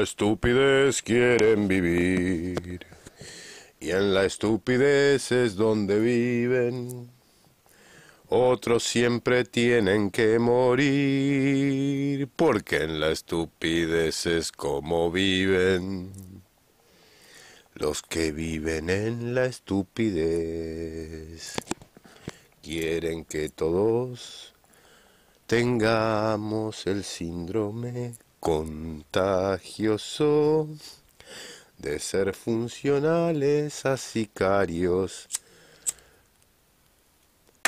la estupidez quieren vivir. Y en la estupidez es donde viven. Otros siempre tienen que morir, porque en la estupidez es como viven los que viven en la estupidez. Quieren que todos tengamos el síndrome contagioso de ser funcionales a sicarios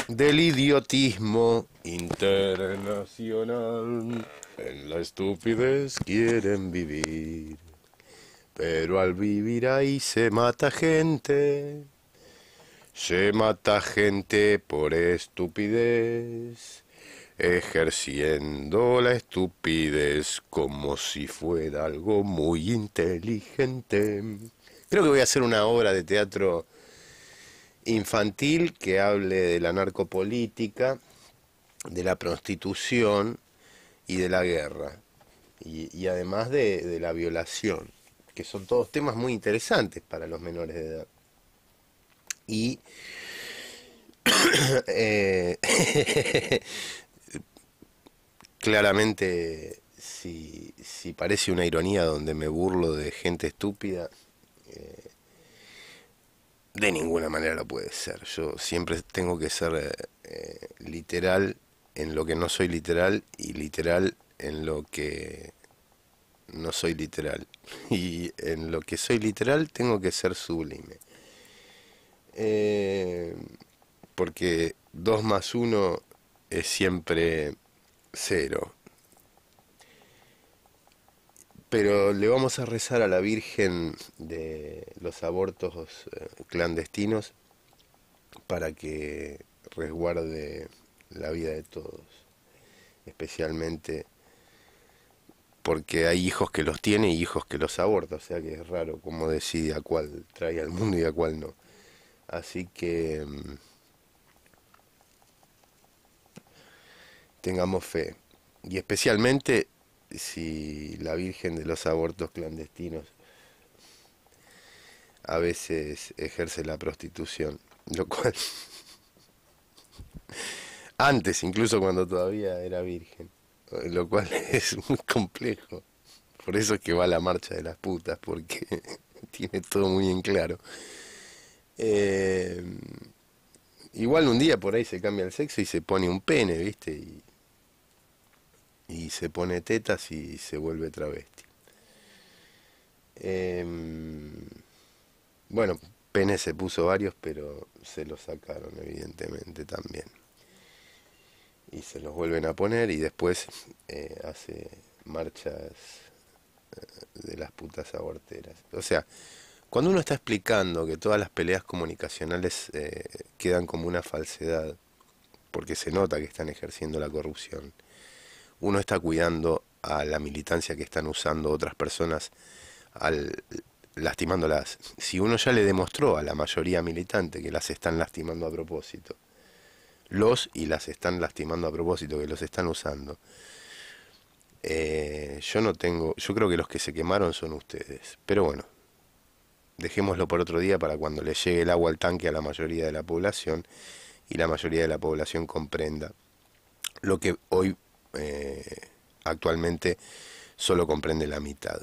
del idiotismo internacional. En la estupidez quieren vivir, pero al vivir ahí se mata gente. Se mata gente por estupidez ejerciendo la estupidez como si fuera algo muy inteligente. Creo que voy a hacer una obra de teatro infantil que hable de la narcopolítica, de la prostitución y de la guerra, y, además de, la violación, que son todos temas muy interesantes para los menores de edad. Y eh, claramente, si, parece una ironía donde me burlo de gente estúpida, eh, de ninguna manera lo puede ser. Yo siempre tengo que ser eh, eh, literal en lo que no soy literal y literal en lo que no soy literal. Y en lo que soy literal tengo que ser sublime. porque 2 más 1 es siempre cero. Pero le vamos a rezar a la Virgen de los abortos eh, clandestinos para que resguarde la vida de todos, especialmente porque hay hijos que los tiene y hijos que los aborta, o sea que es raro cómo decide a cuál trae al mundo y a cuál no. Así que... Mm, tengamos fe. Y especialmente si la Virgen de los abortos clandestinos a veces ejerce la prostitución, lo cual antes, incluso cuando todavía era virgen, lo cual es muy complejo. Por eso es que va a la marcha de las putas, porque tiene todo muy en claro. Eh, igual un día por ahí se cambia el sexo y se pone un pene, ¿viste? Y, y se pone tetas y se vuelve travesti. Em, bueno, Pene se puso varios, pero se los sacaron, evidentemente, también. Y se los vuelven a poner y después eh, hace marchas eh, de las putas aborteras. O sea, cuando uno está explicando que todas las peleas comunicacionales eh, quedan como una falsedad, porque se nota que están ejerciendo la corrupción, uno está cuidando a la militancia que están usando otras personas, al, lastimándolas. Si uno ya le demostró a la mayoría militante que las están lastimando a propósito, los y las están lastimando a propósito, que los están usando. Eh, yo no tengo, yo creo que los que se quemaron son ustedes, pero bueno, dejémoslo por otro día para cuando le llegue el agua al tanque a la mayoría de la población y la mayoría de la población comprenda lo que hoy eh, actualmente solo comprende la mitad.